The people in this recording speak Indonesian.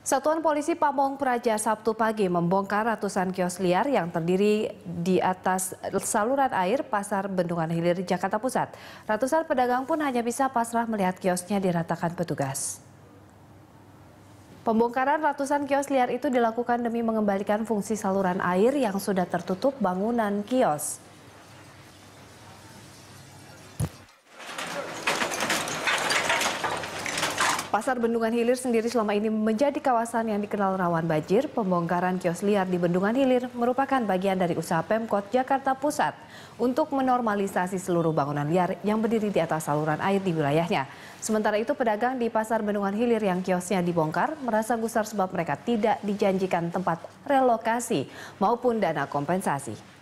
Satuan Polisi Pamong Praja Sabtu pagi membongkar ratusan kios liar yang terdiri di atas saluran air Pasar Bendungan Hilir, Jakarta Pusat. Ratusan pedagang pun hanya bisa pasrah melihat kiosnya diratakan petugas. Pembongkaran ratusan kios liar itu dilakukan demi mengembalikan fungsi saluran air yang sudah tertutup bangunan kios. Pasar Bendungan Hilir sendiri selama ini menjadi kawasan yang dikenal rawan banjir. Pembongkaran kios liar di Bendungan Hilir merupakan bagian dari usaha Pemkot Jakarta Pusat untuk menormalisasi seluruh bangunan liar yang berdiri di atas saluran air di wilayahnya. Sementara itu pedagang di Pasar Bendungan Hilir yang kiosnya dibongkar merasa gusar sebab mereka tidak dijanjikan tempat relokasi maupun dana kompensasi.